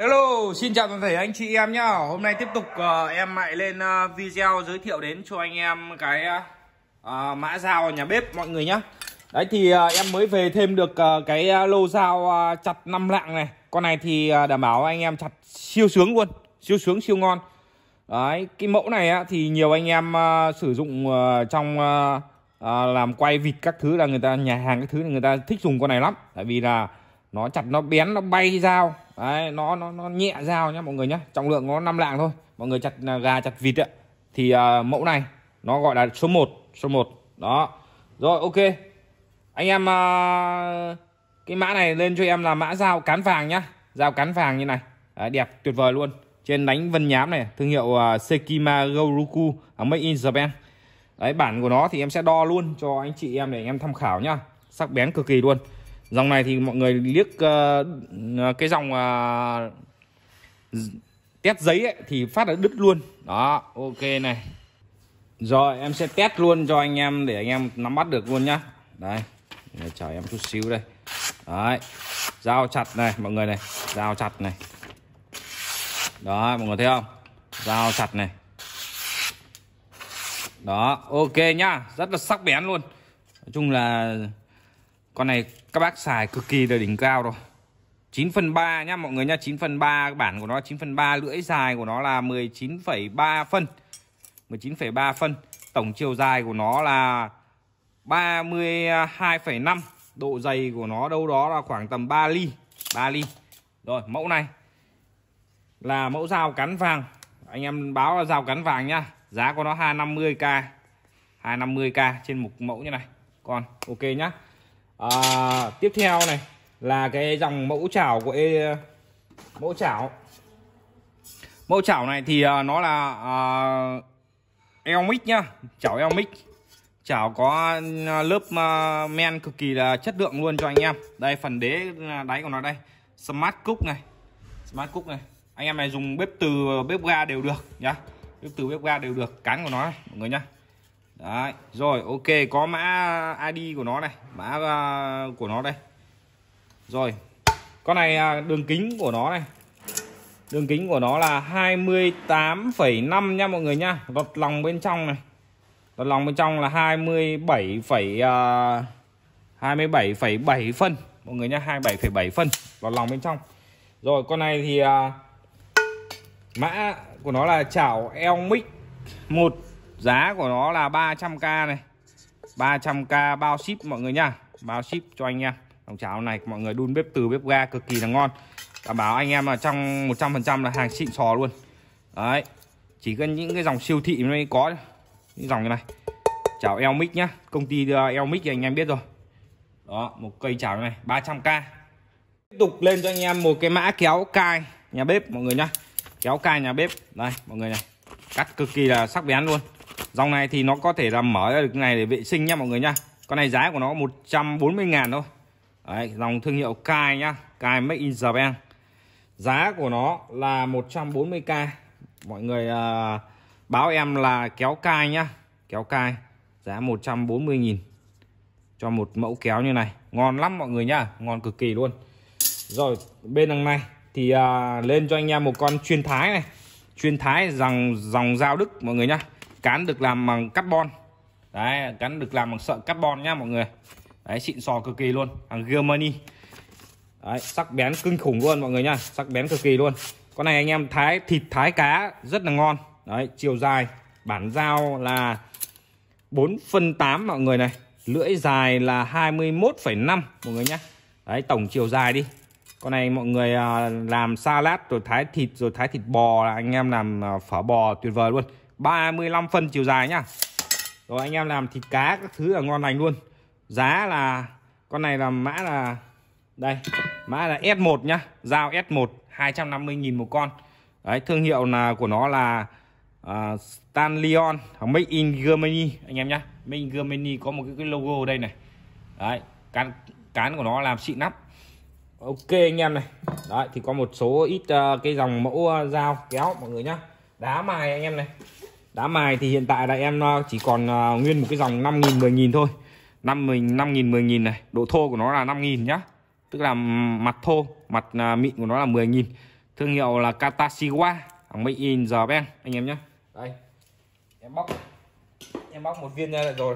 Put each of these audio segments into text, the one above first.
Hello, xin chào toàn thể anh chị em nhá. Hôm nay tiếp tục uh, em lại lên uh, video giới thiệu đến cho anh em cái uh, mã dao nhà bếp mọi người nhá. Đấy thì uh, em mới về thêm được uh, cái lô dao uh, chặt 5 lạng này. Con này thì uh, đảm bảo anh em chặt siêu sướng luôn, siêu sướng siêu ngon. Đấy, cái mẫu này á, thì nhiều anh em uh, sử dụng uh, trong uh, uh, làm quay vịt các thứ là người ta nhà hàng các thứ là người ta thích dùng con này lắm. Tại vì là nó chặt nó bén nó bay dao Đấy, nó nó nó nhẹ dao nhá mọi người nhá trọng lượng nó 5 lạng thôi mọi người chặt à, gà chặt vịt ạ thì uh, mẫu này nó gọi là số 1 số 1 đó rồi ok anh em uh, cái mã này lên cho em là mã dao cán vàng nhá dao cán vàng như này Đấy, đẹp tuyệt vời luôn trên đánh vân nhám này thương hiệu uh, Sekima Goruku ở Made in Japan đấy bản của nó thì em sẽ đo luôn cho anh chị em để anh em tham khảo nhá sắc bén cực kỳ luôn dòng này thì mọi người liếc uh, cái dòng uh, test giấy ấy, thì phát là đứt luôn đó ok này rồi em sẽ test luôn cho anh em để anh em nắm bắt được luôn nhá đây chờ em chút xíu đây đấy dao chặt này mọi người này dao chặt này đó mọi người thấy không dao chặt này đó ok nhá rất là sắc bén luôn nói chung là con này các bác xài cực kỳ là đỉnh cao rồi 9 phần 3 nhá mọi người nhá 9 phần 3 bản của nó 9 phần 3 lưỡi dài của nó là 19,3 phân 19,3 phân tổng chiều dài của nó là 32,5 độ dày của nó đâu đó là khoảng tầm 3 ly 3 ly rồi mẫu này là mẫu dao cắn vàng anh em báo là dao cắn vàng nhá giá của nó 250k 250k trên một mẫu như này còn ok nhá à, tiếp theo này là cái dòng mẫu chảo của e, mẫu chảo mẫu chảo này thì ờ, nó là à, ờ, Elmic nhá chảo Elmic chảo có lớp men cực kỳ là chất lượng luôn cho anh em đây phần đế đáy của nó đây smart cook này smart cook này anh em này dùng bếp từ bếp ga đều được nhá bếp từ bếp ga đều được cán của nó mọi người nhá Đấy, rồi ok có mã ID của nó này, mã uh, của nó đây. Rồi. Con này à, đường kính của nó này. Đường kính của nó là 28,5 nha mọi người nha. Lọt lòng bên trong này. Lọt lòng bên trong là 27, uh, 27,7 phân mọi người nhá, 27,7 phân lọt lòng bên trong. Rồi con này thì uh, mã của nó là chảo Elmic 1 giá của nó là 300k này 300k bao ship mọi người nha bao ship cho anh em Đồng cháo này mọi người đun bếp từ bếp ga cực kỳ là ngon đảm bảo anh em là trong 100% là hàng xịn sò luôn đấy chỉ cần những cái dòng siêu thị mới có những dòng như này chảo Elmic nhá công ty ờ, Elmic thì anh em biết rồi đó một cây chảo này 300k tiếp tục lên cho anh em một cái mã kéo cai nhà bếp mọi người nhá kéo cai nhà bếp đây mọi người này cắt cực kỳ là sắc bén luôn dòng này thì nó có thể là mở ra được cái này để vệ sinh nhá mọi người nhá. con này giá của nó 140 ngàn thôi Đấy, dòng thương hiệu Kai nhá Kai made in Japan giá của nó là 140k mọi người à, báo em là kéo Kai nhá kéo Kai giá 140.000 cho một mẫu kéo như này ngon lắm mọi người nhá ngon cực kỳ luôn rồi bên đằng này thì à, lên cho anh em một con chuyên thái này chuyên thái dòng dòng dao đức mọi người nhá cán được làm bằng carbon đấy cán được làm bằng sợi carbon nhá mọi người đấy xịn sò cực kỳ luôn hàng Germany đấy sắc bén kinh khủng luôn mọi người nha, sắc bén cực kỳ luôn con này anh em thái thịt thái cá rất là ngon đấy chiều dài bản dao là 4 phân 8 mọi người này lưỡi dài là 21,5 mọi người nhá đấy tổng chiều dài đi con này mọi người à, làm salad rồi thái thịt rồi thái thịt bò là anh em làm à, phở bò tuyệt vời luôn 35 phân chiều dài nhá rồi anh em làm thịt cá các thứ là ngon lành luôn giá là con này là mã là đây mã là S1 nhá dao S1 250.000 một con đấy thương hiệu là của nó là uh, à, Stanleon Made in Germany anh em nhá Made in Germany có một cái, cái logo đây này đấy cán cán của nó làm xịn lắm. Ok anh em này đấy thì có một số ít uh, cái dòng mẫu uh, dao kéo mọi người nhá đá mài anh em này đá mài thì hiện tại là em ờ, chỉ còn ờ, nguyên một cái dòng 5.000 10.000 thôi 5.000 5.000 10.000 này độ thô của nó là 5.000 nhá tức là mặt thô mặt ờ, mịn của nó là 10.000 thương hiệu là Katashiwa made in bên anh em nhé đây em bóc em bóc một viên ra lại rồi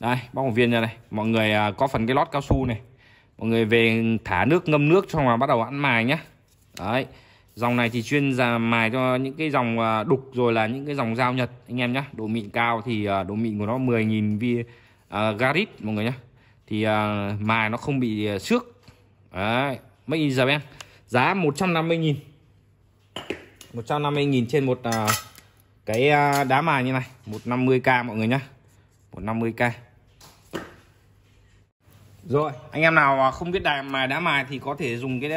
đây bóc một viên ra này mọi người có phần cái lót cao su này mọi người về thả nước ngâm nước xong rồi bắt đầu ăn mài nhá đấy dòng này thì chuyên ra mài cho những cái dòng à, đục rồi là những cái dòng dao nhật anh em nhé độ mịn cao thì à, độ mịn của nó 10.000 vi uh, garit mọi người nhé thì uh, mài nó không bị xước đấy mấy in giờ em giá 150.000 150.000 trên một uh, cái đá mài như này 150k mọi người nhé 150k rồi anh em nào không biết đài mài đá mài thì có thể dùng cái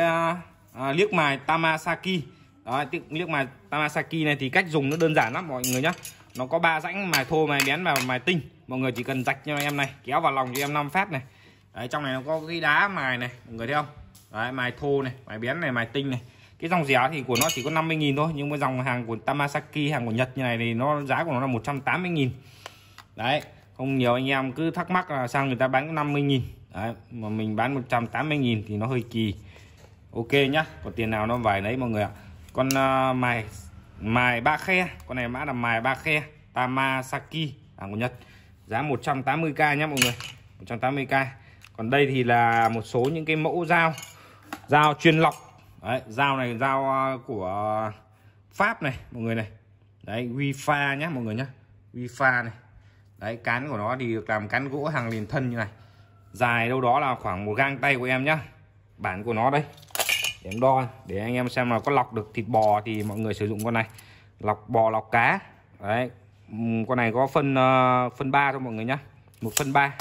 à, liếc mài Tamasaki đó, liếc mài Tamasaki này thì cách dùng nó đơn giản lắm mọi người nhé. nó có ba rãnh mài thô mài bén và mài tinh mọi người chỉ cần rạch cho em này kéo vào lòng cho em 5 phát này đấy, trong này nó có cái đá mài này mọi người thấy không đấy, mài thô này mài bén này mài tinh này cái dòng giá thì của nó chỉ có 50.000 thôi nhưng mà dòng hàng của Tamasaki hàng của Nhật như này thì nó giá của nó là 180.000 đấy không nhiều anh em cứ thắc mắc là sao người ta bán 50.000 đấy mà mình bán 180.000 thì nó hơi kỳ ok nhá còn tiền nào nó vải đấy mọi người ạ con uh, mài mài ba khe con này mã là mài ba khe Tamasaki hàng của Nhật giá 180k nhá mọi người 180k còn đây thì là một số những cái mẫu dao dao chuyên lọc đấy, dao này dao à, của Pháp này mọi người này đấy Wifa nhá mọi người nhá Wifa này đấy cán của nó thì được làm cán gỗ hàng liền thân như này dài đâu đó là khoảng một gang tay của em nhá bản của nó đây để em đo để anh em xem là có lọc được thịt bò thì mọi người sử dụng con này lọc bò lọc cá đấy con này có phân uh, phân ba cho mọi người nhá một phân ba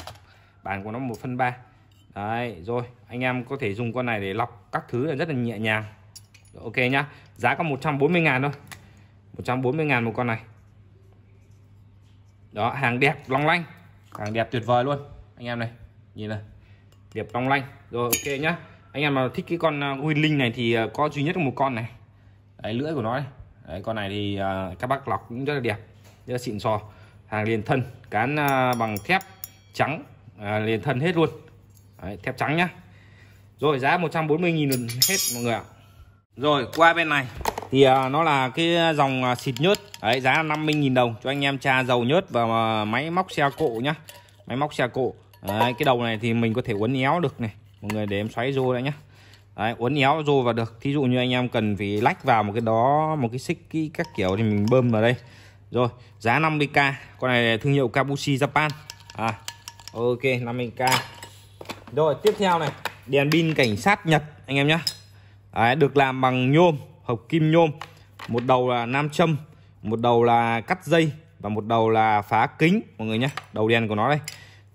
bản của nó một phân ba đấy rồi anh em có thể dùng con này để lọc các thứ là rất là nhẹ nhàng ok nhá giá có 140 ngàn thôi 140 ngàn một con này đó hàng đẹp long lanh hàng đẹp tuyệt vời luôn anh em này nhìn này đẹp long lanh rồi ok nhá anh em mà thích cái con win uh, linh này thì uh, có duy nhất một con này đấy lưỡi của nó này. đấy con này thì uh, các bác lọc cũng rất là đẹp rất là xịn sò hàng liền thân cán bằng thép trắng à, liền thân hết luôn Đấy, thép trắng nhá rồi giá 140.000 hết mọi người ạ rồi qua bên này thì nó là cái dòng à, xịt nhớt Đấy, giá 50.000 đồng cho anh em tra dầu nhớt và máy móc xe cộ nhá máy móc xe cộ Đấy, cái đầu này thì mình có thể uốn éo được này mọi người để em xoáy rô đã nhá, Đấy, uốn éo rô vào được thí dụ như anh em cần phải lách vào một cái đó một cái xích cái, các kiểu thì mình bơm vào đây rồi giá 50k con này là thương hiệu Kabushi Japan à ok 50k rồi tiếp theo này đèn pin cảnh sát Nhật anh em nhá, Đấy, được làm bằng nhôm hộp kim nhôm một đầu là nam châm một đầu là cắt dây và một đầu là phá kính mọi người nhé đầu đèn của nó đây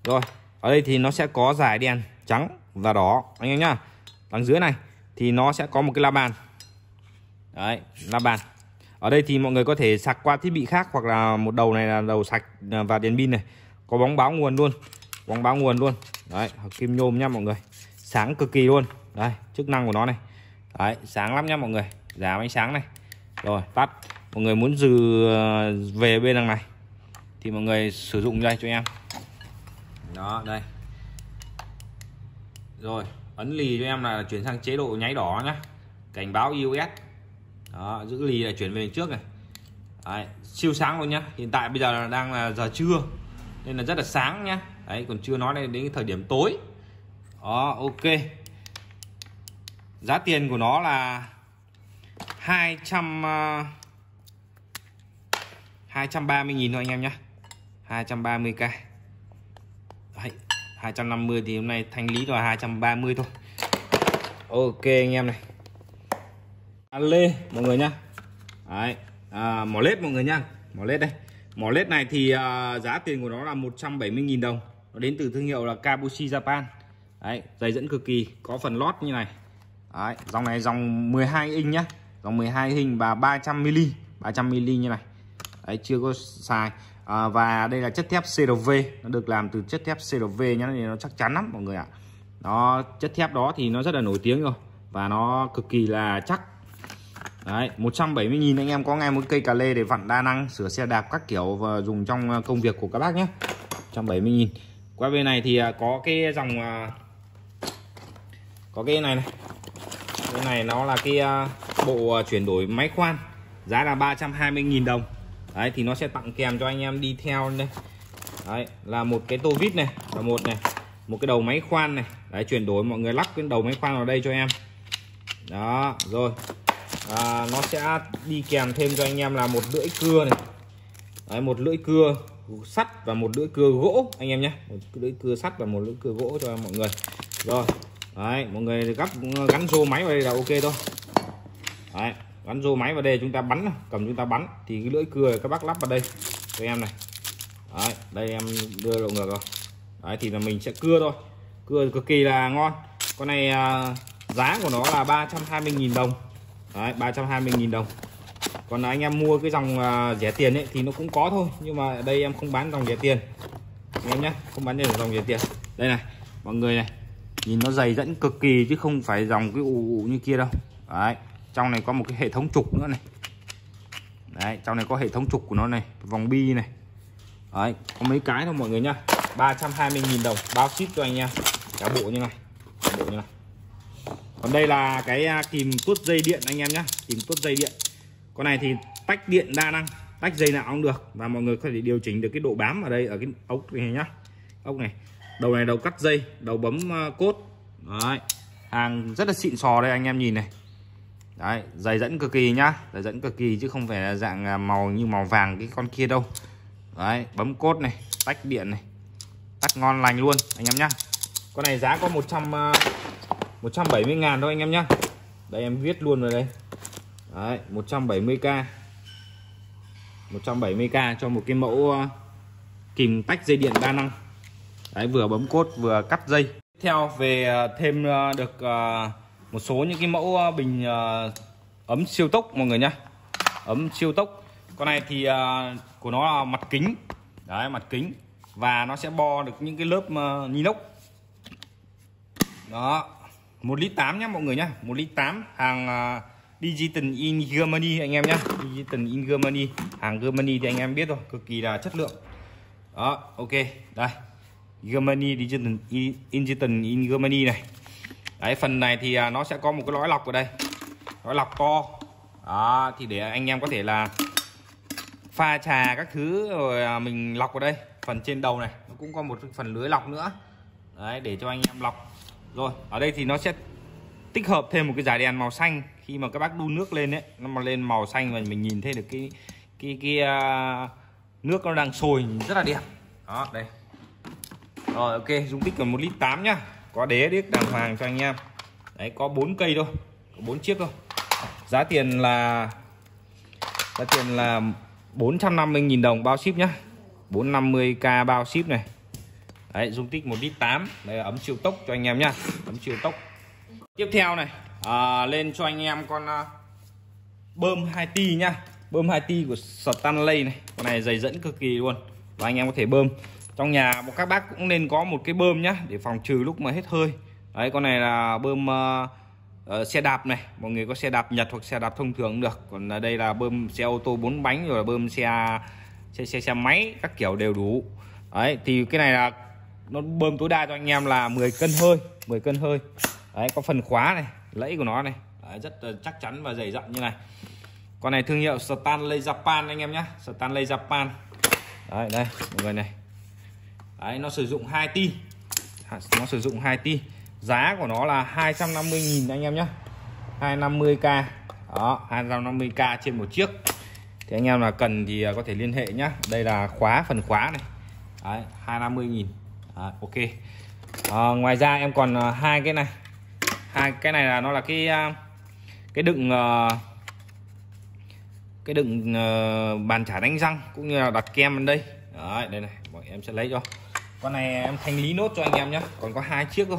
rồi ở đây thì nó sẽ có giải đèn trắng và đó anh em nhá đằng dưới này thì nó sẽ có một cái la bàn đấy la bàn ở đây thì mọi người có thể sạc qua thiết bị khác hoặc là một đầu này là đầu sạch à, và đèn pin này có bóng báo nguồn luôn bóng báo nguồn luôn đấy kim nhôm nha mọi người sáng cực kỳ luôn đây chức năng của nó này đấy sáng lắm nha mọi người giảm ánh sáng này rồi tắt mọi người muốn dừ à, về bên đằng này thì mọi người sử dụng đây cho em đó đây rồi ấn lì cho em là chuyển sang chế độ nháy đỏ nhá cảnh báo iOS đó, giữ lì là chuyển về trước này Đấy, siêu sáng luôn nhá hiện tại bây giờ là đang là giờ trưa nên là rất là sáng nhá Đấy, còn chưa nói đến cái thời điểm tối đó ok giá tiền của nó là 200 230.000 ờ, thôi anh em nhá 230k 250 thì hôm nay thanh lý là 230 thôi ok anh em này à, mọi người nhá Đấy. À, mỏ lết mọi người nhá mỏ lết đây mỏ lết này thì à, giá tiền của nó là 170.000 đồng nó đến từ thương hiệu là Kabushi Japan Đấy, dây dẫn cực kỳ có phần lót như này Đấy, dòng này dòng 12 inch nhá dòng 12 hình và 300 mm 300 mm như này Đấy, chưa có xài à, và đây là chất thép CRV nó được làm từ chất thép CRV nhá thì nó chắc chắn lắm mọi người ạ nó chất thép đó thì nó rất là nổi tiếng rồi và nó cực kỳ là chắc Đấy, 170.000 anh em có ngay một cây cà lê để vặn đa năng sửa xe đạp các kiểu và dùng trong à, công việc của các bác nhé 170.000 qua bên này thì à, có cái dòng à, có cái này này cái này nó là cái bộ chuyển đổi máy khoan giá là 320.000 đồng đấy thì nó sẽ tặng kèm cho anh em đi theo đây đấy là một cái tô vít này và một này một cái đầu máy khoan này đấy chuyển đổi mọi người lắc cái đầu máy khoan vào đây cho em đó rồi à, nó sẽ đi kèm thêm cho anh em là một lưỡi cưa này đấy, một lưỡi cưa sắt và một lưỡi cưa gỗ anh em nhé một lưỡi cưa sắt và một lưỡi cưa gỗ cho mọi người rồi đấy mọi người gắp gắn rô máy vào đây là ok thôi đấy gắn rô máy vào đây chúng ta bắn cầm chúng ta bắn thì cái lưỡi cưa các bác lắp vào đây cho em này đấy, đây em đưa độ ngược rồi đấy thì là mình sẽ cưa thôi cưa cực kỳ là ngon con này à, giá của nó là 320.000 đồng đấy 320.000 đồng còn anh em mua cái dòng à, rẻ tiền ấy thì nó cũng có thôi nhưng mà đây em không bán dòng rẻ tiền anh em nhé không bán dòng rẻ tiền đây này mọi người này nhìn nó dày dẫn cực kỳ chứ không phải dòng cái ù ù như kia đâu đấy trong này có một cái hệ thống trục nữa này đấy trong này có hệ thống trục của nó này vòng bi này đấy có mấy cái thôi mọi người nhá 320.000 đồng bao ship cho anh em, cả bộ như này cả bộ như này còn đây là cái à, kìm tuốt dây điện anh em nhá kìm tuốt dây điện con này thì tách điện đa năng tách dây nào cũng được và mọi người có thể điều chỉnh được cái độ bám ở đây ở cái ốc này nhá ốc này đầu này đầu cắt dây đầu bấm à, cốt đấy hàng rất là xịn sò đây anh em nhìn này đấy dày dẫn cực kỳ nhá dày dẫn cực kỳ chứ không phải là dạng à, màu như màu vàng cái con kia đâu đấy bấm cốt này tách điện này tắt ngon lành luôn anh em nhá con này giá có 100 170 à, ngàn thôi anh em nhá đây em viết luôn rồi đây đấy 170k 170k cho một cái mẫu à, kìm tách dây điện đa năng đấy vừa bấm cốt vừa cắt dây tiếp theo về thêm được một số những cái mẫu à, bình à, ấm siêu tốc mọi người nhá ấm siêu tốc con này thì à, của nó là mặt kính đấy mặt kính và nó sẽ bo được những cái lớp inox đó một lít tám nhá mọi người nhá một lít tám hàng Digital in Germany anh em nhá, Digital in Germany Hàng Germany thì anh em biết rồi Cực kỳ là chất lượng Đó ok Đây Germany Digital in, Digital in Germany này đấy phần này thì à, nó sẽ có một cái lõi lọc ở đây lõi lọc to đó, thì để anh em có thể là pha trà các thứ rồi à, mình lọc ở đây phần trên đầu này nó cũng có một phần lưới lọc nữa đấy để cho anh em lọc rồi ở đây thì nó sẽ tích hợp thêm một cái giải đèn màu xanh khi mà các bác đun nước lên ấy, nó mà lên màu xanh và mình nhìn thấy được cái cái cái uh, nước nó đang sôi rất là đẹp đó đây rồi ok dung tích là một lít tám nhá có đế điếc đàng hoàng cho anh em đấy có bốn cây thôi có bốn chiếc thôi giá tiền là giá tiền là 450.000 đồng bao ship nhá 450k bao ship này đấy dung tích 1 lít 8 đây là ấm siêu tốc cho anh em nhá ấm siêu tốc tiếp theo này à, lên cho anh em con à, bơm 2 ti nhá bơm 2 ti của Stanley này con này dày dẫn cực kỳ luôn và anh em có thể bơm trong nhà một các bác cũng nên có một cái bơm nhá để phòng trừ lúc mà hết hơi đấy con này là bơm uh, xe đạp này mọi người có xe đạp nhật hoặc xe đạp thông thường cũng được còn đây là bơm xe ô tô bốn bánh rồi là bơm xe xe xe xe máy các kiểu đều đủ đấy thì cái này là nó bơm tối đa cho anh em là 10 cân hơi 10 cân hơi đấy có phần khóa này lẫy của nó này đấy, rất uh, chắc chắn và dày dặn như này con này thương hiệu Stanley Japan anh em nhé Stanley Japan đấy đây mọi người này Đấy, nó sử dụng 2 ti nó sử dụng 2 ti giá của nó là 250.000 anh em nhé 250k đó 250k trên một chiếc thì anh em là cần thì à, có thể liên hệ nhé. đây là khóa phần khóa này Đấy, 250.000 à, ok à, ngoài ra em còn à, hai cái này hai cái này là nó là cái à, cái đựng cái đựng bàn chải đánh răng cũng như là đặt kem bên đây Đấy, đây này bọn em sẽ lấy cho con này em thanh lý nốt cho anh em nhé còn có hai chiếc thôi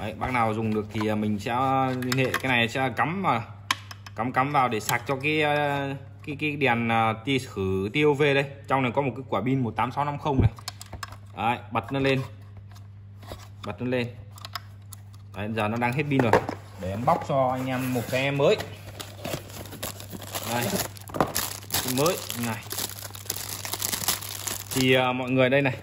Đấy, bác nào dùng được thì à, mình sẽ à, liên hệ cái này sẽ cắm mà cắm cắm vào để sạc cho cái à, cái cái đèn ti khử tia UV đây trong này có một cái quả pin 18650 này Đấy, bật nó lên bật nó lên Đấy, giờ nó đang hết pin rồi để em bóc cho anh em một cái mới đây cái mới này thì uh, mọi người đây này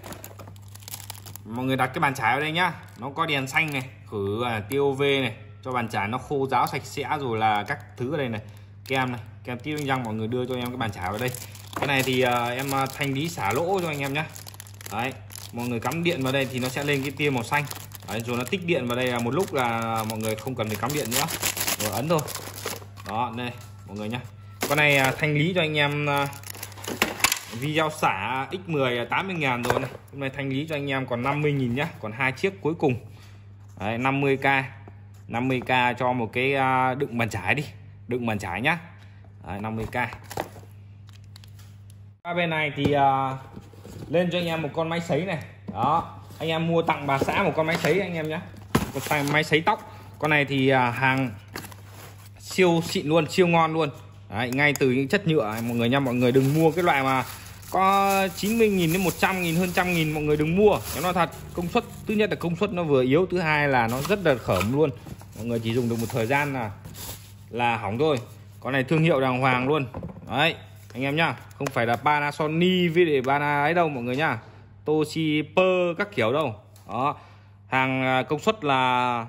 mọi người đặt cái bàn chải vào đây nhá nó có đèn xanh này khử à, tiêu v này cho bàn chải nó khô ráo sạch sẽ rồi là các thứ ở đây này kem này kem tiêu răng mọi người đưa cho em cái bàn chải vào đây cái này thì à, em à, thanh lý xả lỗ cho anh em nhá đấy mọi người cắm điện vào đây thì nó sẽ lên cái tia màu xanh đấy rồi nó tích điện vào đây là một lúc là mọi người không cần phải cắm điện nữa rồi ấn thôi đó đây mọi người nhá con này thanh lý cho anh em video xả X10 80 ngàn rồi này Hôm nay thanh lý cho anh em còn 50 nghìn nhá Còn hai chiếc cuối cùng Đấy, 50k 50k cho một cái à, đựng bàn trái đi Đựng bàn trái nhá Đấy, 50k Qua bên này thì uh, Lên cho anh em một con máy sấy này Đó Anh em mua tặng bà xã một con máy sấy anh em nhá Một máy sấy tóc Con này thì uh, hàng Siêu xịn luôn, siêu ngon luôn Đấy, ngay từ những chất nhựa mọi người nha mọi người đừng mua cái loại mà có 90.000 đến 100.000 hơn 100.000 mọi người đừng mua nếu nó thật công suất thứ nhất là công suất nó vừa yếu thứ hai là nó rất là khởm luôn mọi người chỉ dùng được một thời gian là là hỏng thôi con này thương hiệu đàng hoàng luôn đấy anh em nhá không phải là Panasonic với để Panasonic ấy đâu mọi người nhá Toshiba các kiểu đâu đó hàng à, công suất là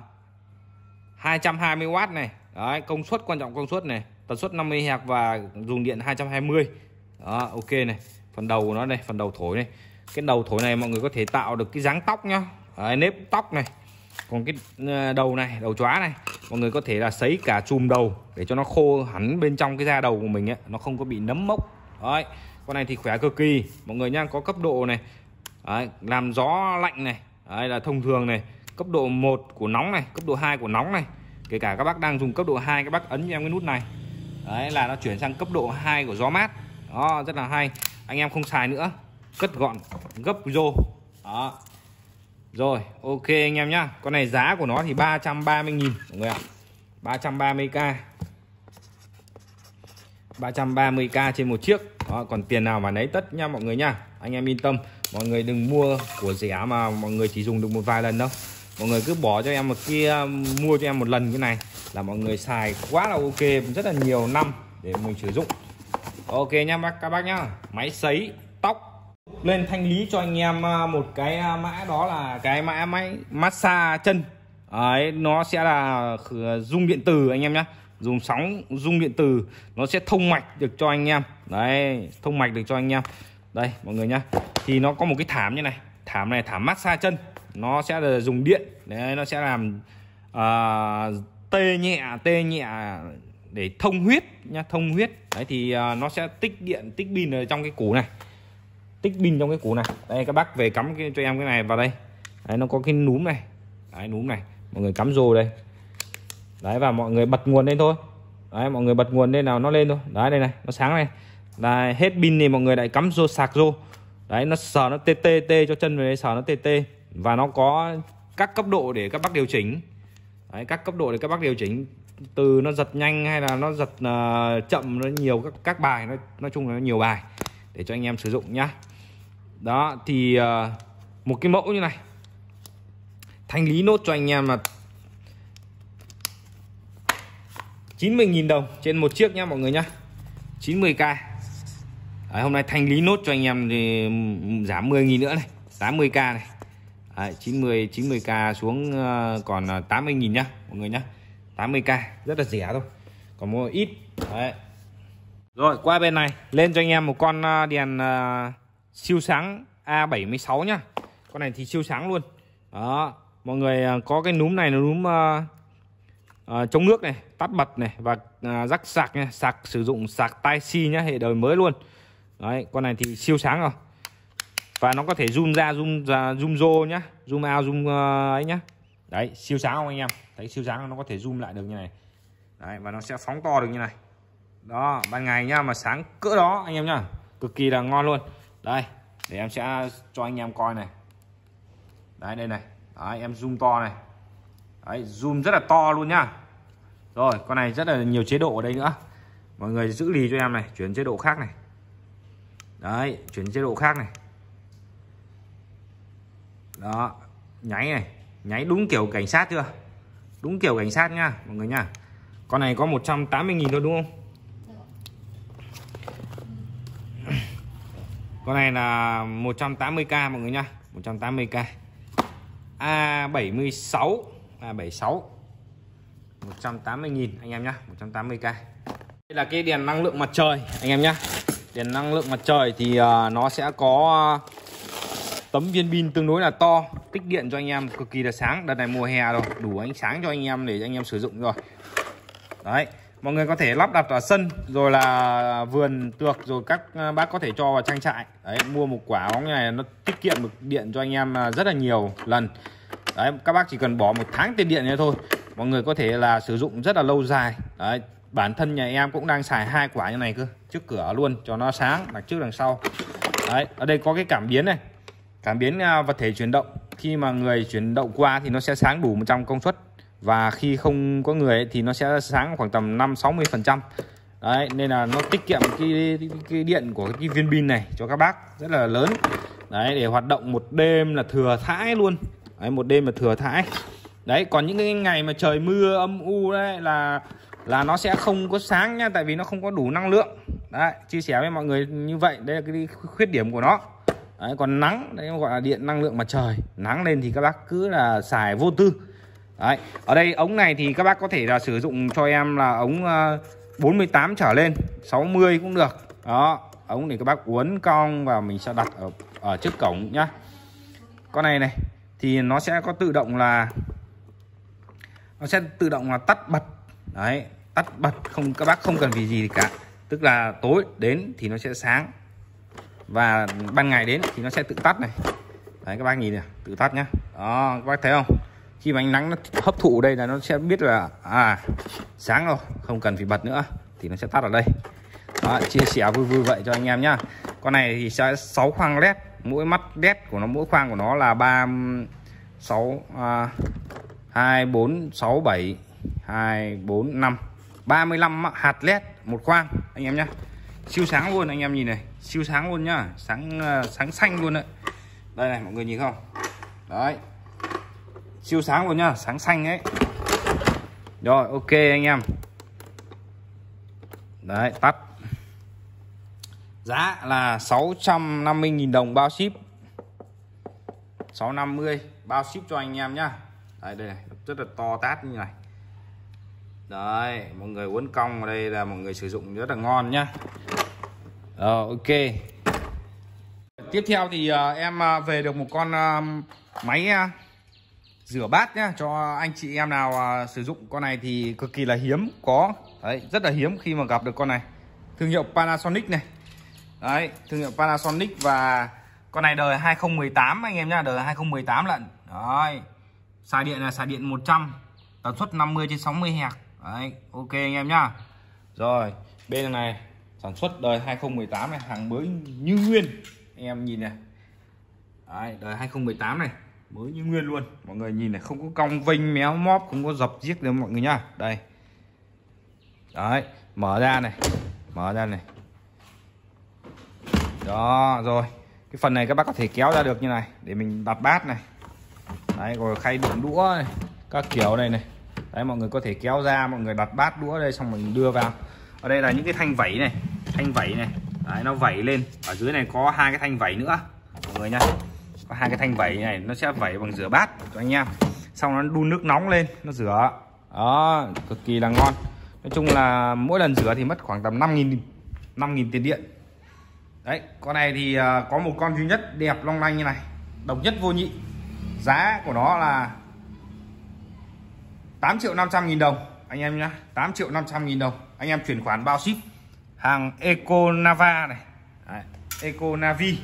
220W này đấy công suất quan trọng công suất này tần suất 50 hạt và dùng điện 220 đó ok này phần đầu của nó này phần đầu thổi này cái đầu thổi này mọi người có thể tạo được cái dáng tóc nhá Đấy, nếp tóc này còn cái ờ, đầu này đầu chóa này mọi người có thể là sấy cả chùm đầu để cho nó khô hẳn bên trong cái da đầu của mình ấy, nó không có bị nấm mốc Đấy, con này thì khỏe cực kỳ mọi người nha có cấp độ này Đấy, làm gió lạnh này Đấy, là thông thường này cấp độ 1 của nóng này cấp độ 2 của nóng này kể cả các bác đang dùng cấp độ 2 các bác ấn cho em cái nút này Đấy là nó chuyển sang cấp độ 2 của gió mát đó rất là hay anh em không xài nữa cất gọn gấp vô đó rồi ok anh em nhá con này giá của nó thì 330.000 mọi người ạ 330k 330k trên một chiếc đó, còn tiền nào mà lấy tất nha mọi người nha anh em yên tâm mọi người đừng mua của rẻ mà mọi người chỉ dùng được một vài lần đâu mọi người cứ bỏ cho em một kia mua cho em một lần cái này là mọi người xài quá là ok rất là nhiều năm để mình sử dụng ok nha bác các bác nhá máy sấy tóc lên thanh lý cho anh em à, một cái à, mã đó là cái mã máy massage chân ấy nó sẽ là à, dung điện từ anh em nhé dùng sóng dung điện từ nó sẽ thông mạch được cho anh em đấy thông mạch được cho anh em đây mọi người nhá thì nó có một cái thảm như này thảm này thảm massage chân nó sẽ là dùng điện đấy nó sẽ làm uh, tê nhẹ tê nhẹ để thông huyết nhá thông huyết đấy thì à, nó sẽ tích điện tích pin ở trong cái củ này tích pin trong cái củ này đây các bác về cắm cái, cho em cái này vào đây đấy, nó có cái núm này đấy núm này mọi người cắm rô đây đấy và mọi người bật nguồn lên thôi đấy mọi người bật nguồn lên nào nó lên thôi đấy đây này nó sáng này là hết pin thì mọi người lại cắm rô sạc rô đấy nó sờ nó tê tê tê cho chân về sờ nó tê tê và nó có các cấp độ để các bác điều chỉnh đấy, các cấp độ để các bác điều chỉnh từ nó giật nhanh hay là nó giật uh, chậm nó nhiều các các bài nó nói chung là nó nhiều bài để cho anh em sử dụng nhá đó thì uh, một cái mẫu như này thanh lý nốt cho anh em là 90.000 đồng trên một chiếc nhá mọi người nhá 90k Đấy, hôm nay thanh lý nốt cho anh em thì giảm 10.000 nữa này 80k này Đấy, 90 90k xuống ờ, còn 80.000 nhá mọi người nhá 80k rất là rẻ thôi còn mua ít đấy rồi qua bên này lên cho anh em một con à, đèn uh, siêu sáng A76 nhá con này thì siêu sáng luôn đó mọi người à, có cái núm này là núm uh, uh, chống nước này tắt bật này và uh, rắc sạc nha sạc sử dụng sạc tai si nhá hệ đời mới luôn đấy con này thì siêu sáng rồi và nó có thể zoom ra zoom ra zoom rô nhá zoom out zoom uh, ấy nhá đấy siêu sáng không anh em thấy siêu sáng nó có thể zoom lại được như này đấy và nó sẽ phóng to được như này đó ban ngày nha, mà sáng cỡ đó anh em nhá cực kỳ là ngon luôn đây để em sẽ cho anh em coi này đấy đây này đấy, em zoom to này đấy zoom rất là to luôn nhá rồi con này rất là nhiều chế độ ở đây nữa mọi người giữ lì cho em này chuyển chế độ khác này đấy chuyển chế độ khác này đó nháy này nháy đúng kiểu cảnh sát chưa đúng kiểu cảnh sát nha mọi người nha con này có 180.000 thôi đúng không con này là 180k mọi người nha 180k A76 A76 180.000 anh em nhá 180k Đây là cái đèn năng lượng mặt trời anh em nhá đèn năng lượng mặt trời thì à, nó sẽ có tấm viên pin tương đối là to tích điện cho anh em cực kỳ là sáng đợt này mùa hè rồi đủ ánh sáng cho anh em để anh em sử dụng rồi đấy mọi người có thể lắp đặt ở sân rồi là vườn tược rồi các à, bác có thể cho vào trang trại đấy mua một quả bóng này nó tiết kiệm được điện cho anh em à, rất là nhiều lần đấy các bác chỉ cần bỏ một tháng tiền điện nữa thôi mọi người có thể là sử dụng rất là lâu dài đấy bản thân nhà em cũng đang xài hai quả như này cơ trước cửa luôn cho nó sáng mặt trước đằng sau đấy ở đây có cái cảm biến này cảm biến à, vật thể chuyển động khi mà người chuyển động qua thì nó sẽ sáng đủ 100 công suất và khi không có người thì nó sẽ sáng khoảng tầm 5 60 phần trăm đấy nên là nó tiết kiệm cái, cái, cái điện của cái viên pin này cho các bác rất là lớn đấy để hoạt động một đêm là thừa thãi luôn đấy một đêm là thừa thãi đấy còn những cái ngày mà trời mưa âm u đấy là là nó sẽ không có sáng nha tại vì nó không có đủ năng lượng đấy chia sẻ với mọi người như vậy đây là cái khuyết điểm của nó Đấy, còn nắng đấy gọi là điện năng lượng mặt trời nắng lên thì các bác cứ là xài vô tư đấy ở đây ống này thì các bác có thể là sử dụng cho em là ống 48 ờ, trở lên 60 cũng được đó ống thì các bác uốn cong và mình sẽ đặt ở, ở trước cổng nhá con này này thì nó sẽ có tự động là nó sẽ tự động là tắt bật đấy tắt bật không các bác không cần vì gì cả tức là tối đến thì nó sẽ sáng và ban ngày đến thì nó sẽ tự tắt này đấy các bác nhìn này tự tắt nhá đó các bác thấy không khi mà ánh nắng nó hấp thụ đây là nó sẽ biết là à sáng rồi không cần phải bật nữa thì nó sẽ tắt ở đây đó, chia sẻ vui vui vậy cho anh em nhá con này thì sẽ 6 khoang led mỗi mắt led của nó mỗi khoang của nó là ba sáu à, hai bốn sáu bảy hai bốn năm 35 hạt led một khoang anh em nhá siêu sáng luôn anh em nhìn này siêu sáng luôn nhá sáng ờ, sáng xanh luôn đấy đây này mọi người nhìn không đấy siêu sáng luôn nhá sáng xanh ấy rồi ok anh em đấy tắt giá là 650.000 đồng bao ship 650 bao ship cho anh em nhá đây đây rất là to tát như này đấy mọi người uốn cong ở đây là mọi người sử dụng rất là ngon nhá Ờ, ok. Tiếp theo thì ờ, em ờ, về được một con máy rửa bát nhá cho anh chị em nào à, sử dụng con này thì cực kỳ là hiếm có đấy rất là hiếm khi mà gặp được con này thương hiệu Panasonic này đấy thương hiệu Panasonic và con này đời 2018 anh em nhá đời 2018 lận đấy xài điện là xài điện 100 tần suất 50 trên 60 hạt đấy ok anh em nhá rồi bên này sản xuất đời 2018 này hàng mới như nguyên em nhìn này Đấy, đời 2018 này mới như nguyên luôn mọi người nhìn này không có cong vênh méo móp không có dập giết đâu mọi người nhá đây đấy mở ra này mở ra này đó rồi cái phần này các bác có thể kéo ra được như này để mình đặt bát này đấy rồi khay đựng đũa này các kiểu này này đấy mọi người có thể kéo ra mọi người đặt bát đũa đây xong mình đưa vào ở đây là những cái thanh vẩy này thanh vẩy này Đấy, nó vẩy lên ở dưới này có hai cái thanh vẩy nữa mọi người nha có hai cái thanh vẩy này nó sẽ vẩy bằng rửa bát cho anh em xong nó đun nước nóng lên nó rửa đó cực kỳ là ngon nói chung là mỗi lần rửa thì mất khoảng tầm 5 nghìn, năm nghìn tiền điện đấy con này thì à, có một con duy nhất đẹp long lanh như này độc nhất vô nhị giá của nó là 8 triệu 500 nghìn đồng anh em nhá 8 triệu 500 nghìn đồng anh em chuyển khoản bao ship hàng Eco Nava này đấy, Eco Navi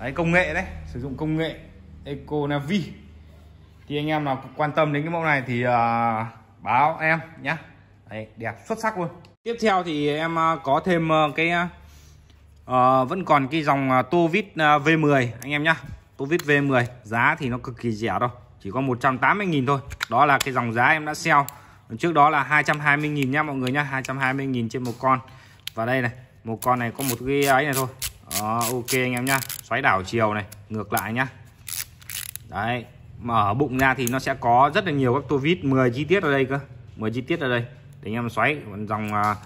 đấy, công nghệ đấy sử dụng công nghệ Eco Navi thì anh em nào quan tâm đến cái mẫu này thì uh, báo em nhé đấy, đẹp xuất sắc luôn tiếp theo thì em ờ, có thêm ờ, cái uh, vẫn còn cái dòng tô vít V10 anh em nhá tô vít V10 giá thì nó cực kỳ rẻ đâu chỉ có 180.000 thôi đó là cái dòng giá em đã sell trước đó là 220.000 nha mọi người nhá 220.000 trên một con và đây này một con này có một cái ấy này thôi đó, ok anh em nhá xoáy đảo chiều này ngược lại nhá đấy mở bụng ra thì nó sẽ có rất là nhiều các tô vít 10 chi tiết ở đây cơ 10 chi tiết ở đây để anh em xoáy dòng à,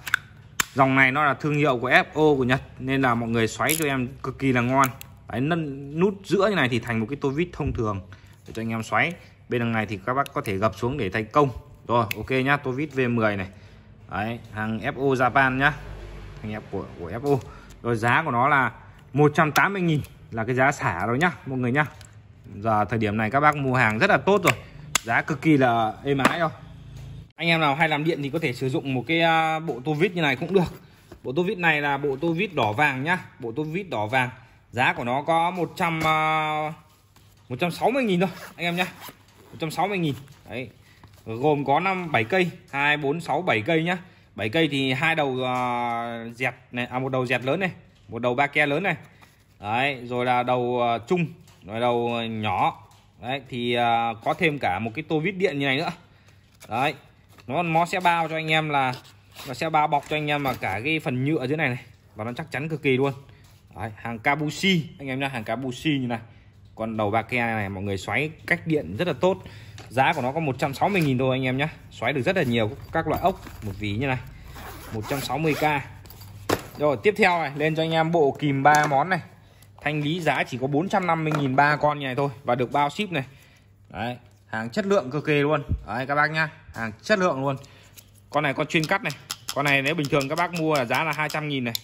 dòng này nó là thương hiệu của FO của Nhật nên là mọi người xoáy cho em cực kỳ là ngon đấy nâng nút giữa như này thì thành một cái tô vít thông thường để cho anh em xoáy bên đằng này thì các bác có thể gập xuống để thành công rồi ok nhá, tôi vít V10 này. Đấy, hàng FO Japan nhá. Hàng của của FO. Rồi giá của nó là 180 000 là cái giá xả rồi nhá, mọi người nhá. Giờ thời điểm này các bác mua hàng rất là tốt rồi. Giá cực kỳ là êm ái rồi. Anh em nào hay làm điện thì có thể sử dụng một cái à, bộ tô vít như này cũng được. Bộ tô vít này là bộ tô vít đỏ vàng nhá, bộ tô vít đỏ vàng. Giá của nó có 100 160 000 thôi anh em nhá. 160 000 Đấy, gồm có 5 7 cây 2 4 6 7 cây nhá 7 cây thì hai đầu uh, dẹt này à một đầu dẹt lớn này một đầu ba ke lớn này đấy rồi là đầu uh, chung rồi đầu uh, nhỏ đấy thì uh, có thêm cả một cái tô vít điện như này nữa đấy nó nó sẽ bao cho anh em là nó sẽ bao bọc cho anh em mà cả cái phần nhựa dưới này này và nó chắc chắn cực kỳ luôn đấy, hàng kabushi anh em nhá hàng kabushi như này còn đầu ba ke này mọi người xoáy cách điện rất là tốt giá của nó có 160.000 thôi anh em nhé xoáy được rất là nhiều các loại ốc một ví như này 160k rồi tiếp theo này lên cho anh em bộ kìm ba món này thanh lý giá chỉ có 450.000 ba con như này thôi và được bao ship này Đấy, hàng chất lượng cực kỳ luôn Đấy các bác nhá hàng chất lượng luôn con này con chuyên cắt này con này nếu bình thường các bác mua là giá là 200.000 này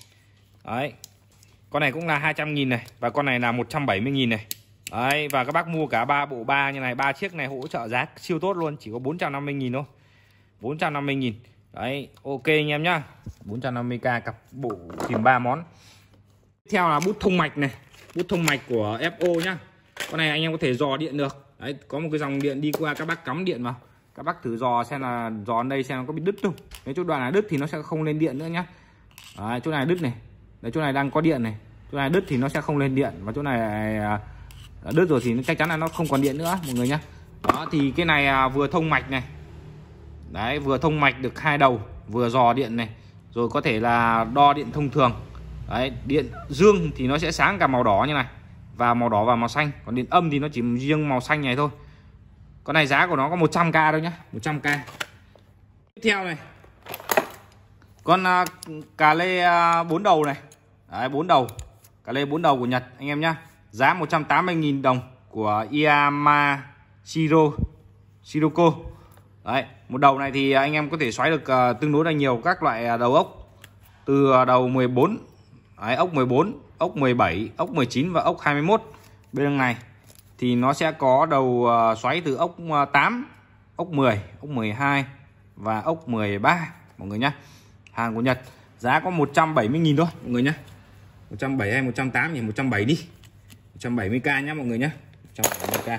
Đấy con này cũng là 200.000 này và con này là 170.000 này Đấy, và các bác mua cả ba bộ ba như này ba chiếc này hỗ trợ giá siêu tốt luôn chỉ có 450.000 thôi 450.000 đấy ok anh em nhá 450k cặp bộ tìm ba món Tiếp theo là bút thông mạch này bút thông mạch của FO nhá con này anh em có thể dò điện được đấy có một cái dòng điện đi qua các bác cắm điện vào các bác thử dò xem là dò đây xem nó có bị đứt không nếu chỗ đoạn là đứt thì nó sẽ không lên điện nữa nhá đấy, chỗ này đứt này đấy chỗ này đang có điện này chỗ này đứt thì nó sẽ không lên điện và chỗ này à, Ờ, đứt rồi thì chắc chắn là nó không còn điện nữa mọi người nhé. đó thì cái này à, vừa thông mạch này đấy vừa thông mạch được hai đầu vừa dò điện này rồi có thể là đo điện thông thường đấy điện dương thì nó sẽ sáng cả màu đỏ như này và màu đỏ và màu xanh còn điện âm thì nó chỉ riêng màu xanh này thôi con này giá của nó có 100k đâu nhá 100k tiếp theo này con uh, cà lê uh, đầu này bốn đầu cà lê bốn đầu của Nhật anh em nhá giá 180.000 đồng của Yama Shiro Shiroko đấy một đầu này thì anh em có thể xoáy được ờ, tương đối là nhiều các loại ờ, đầu ốc từ ờ, đầu 14 đấy, ốc 14 ốc 17 ốc 19 và ốc 21 bên này thì nó sẽ có đầu xoáy từ ốc 8 ốc 10 ốc 12 và ốc 13 mọi người nhé hàng của Nhật giá có 170.000 thôi mọi người nhé 170 hay 180 thì 170 đi 170k nhé mọi người nhé 170k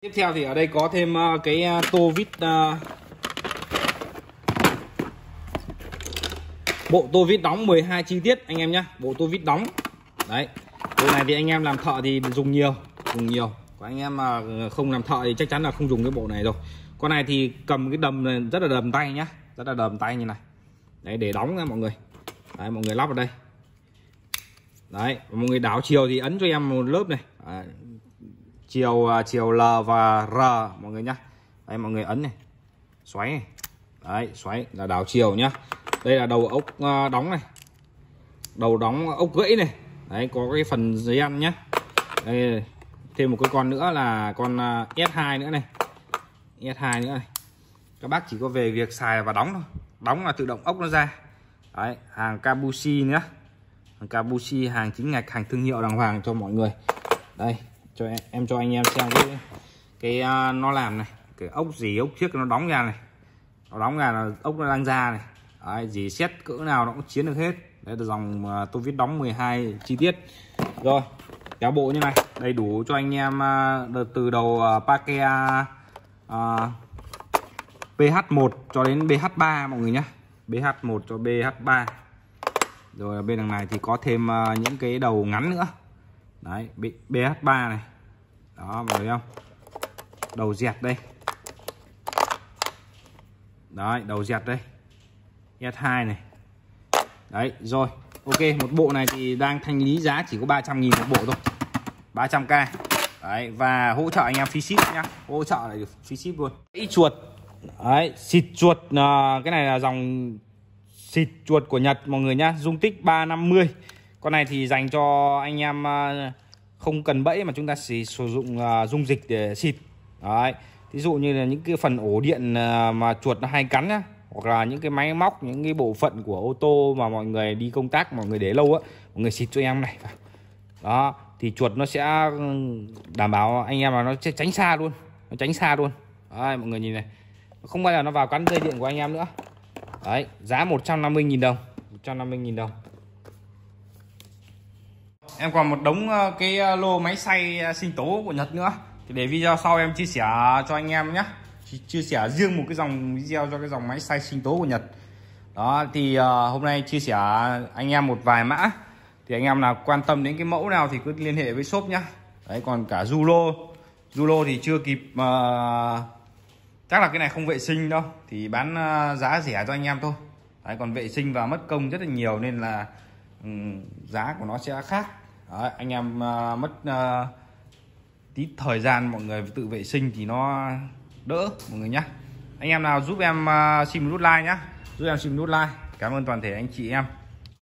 tiếp theo thì ở đây có thêm ờ, cái ờ, tô vít ờ, bộ tô vít đóng 12 chi tiết anh em nhé bộ tô vít đóng đấy bộ này thì anh em làm thợ thì dùng nhiều dùng nhiều còn anh em mà không làm thợ thì chắc chắn là không dùng cái bộ này rồi con này thì cầm cái đầm rất là đầm tay nhá rất là đầm tay như này đấy để đóng nha mọi người đấy mọi người lắp vào đây đấy mọi người đảo chiều thì ấn cho em một lớp này à, chiều chiều L và R mọi người nhá đây mọi người ấn này xoáy này đấy xoáy là đảo chiều nhá đây là đầu ốc à, đóng này đầu đóng ốc gãy này đấy có cái phần giấy ăn nhá đây, thêm một cái con nữa là con à, S2 nữa này S2 nữa này các bác chỉ có về việc xài và đóng thôi đóng là tự động ốc nó ra đấy hàng Kabushi nhá Kabushi hàng chính ngạch hàng thương hiệu đàng hoàng cho mọi người đây cho em, em cho anh em xem cái cái uh, nó làm này cái ốc gì ốc chiếc nó đóng ra này nó đóng ra là ốc nó đang ra này Đấy, gì xét cỡ nào nó cũng chiến được hết Đây là dòng uh, à, tôi viết đóng 12 chi tiết rồi kéo bộ như này đầy đủ cho anh em uh, từ đầu uh, Pakea uh, PH1 cho đến BH3 mọi người nhé BH1 cho BH3 rồi bên đằng này thì có thêm ờ, những cái đầu ngắn nữa đấy BH3 này đó vào thấy không đầu dẹt đây đấy đầu dẹt đây S2 này đấy rồi Ok một bộ này thì đang thanh lý giá chỉ có 300.000 một bộ thôi 300k đấy và hỗ trợ anh em phí ship nhá hỗ trợ này phí ship luôn ít chuột đấy xịt chuột ờ, cái này là dòng Xịt chuột của Nhật mọi người nhá Dung tích 350 Con này thì dành cho anh em à, không cần bẫy mà chúng ta chỉ sử dụng à, dung dịch để xịt Đấy Ví dụ như là những cái phần ổ điện à, mà chuột nó hay cắn nhá hoặc là những cái máy móc những cái bộ phận của ô tô mà mọi người đi công tác mọi người để lâu á mọi người xịt cho em này đó thì chuột nó sẽ ừ, đảm bảo anh em là nó sẽ tránh xa luôn nó tránh xa luôn Đấy, mọi người nhìn này không bao giờ nó vào cắn dây điện của anh em nữa đấy giá 150.000 đồng 150.000 đồng em còn một đống ờ, cái ờ, lô máy xay ờ, sinh tố của Nhật nữa thì để video sau em chia sẻ cho anh em nhé chia sẻ riêng một cái dòng video cho cái dòng máy xay sinh tố của Nhật đó thì hôm nay chia sẻ anh em một vài mã thì anh em nào quan tâm đến cái mẫu nào thì cứ liên hệ với shop nhá đấy còn cả Zulo Zulo thì chưa kịp uh, chắc là cái này không vệ sinh đâu thì bán ờ, giá rẻ cho anh em thôi Đấy, còn vệ sinh và mất công rất là nhiều nên là ừ, giá của nó sẽ khác Đấy, anh em ờ, mất uh, tí thời gian mọi người tự vệ sinh thì nó đỡ mọi người nhé anh em nào giúp em uh, xin một nút like nhá giúp em xin một nút like cảm ơn toàn thể anh chị em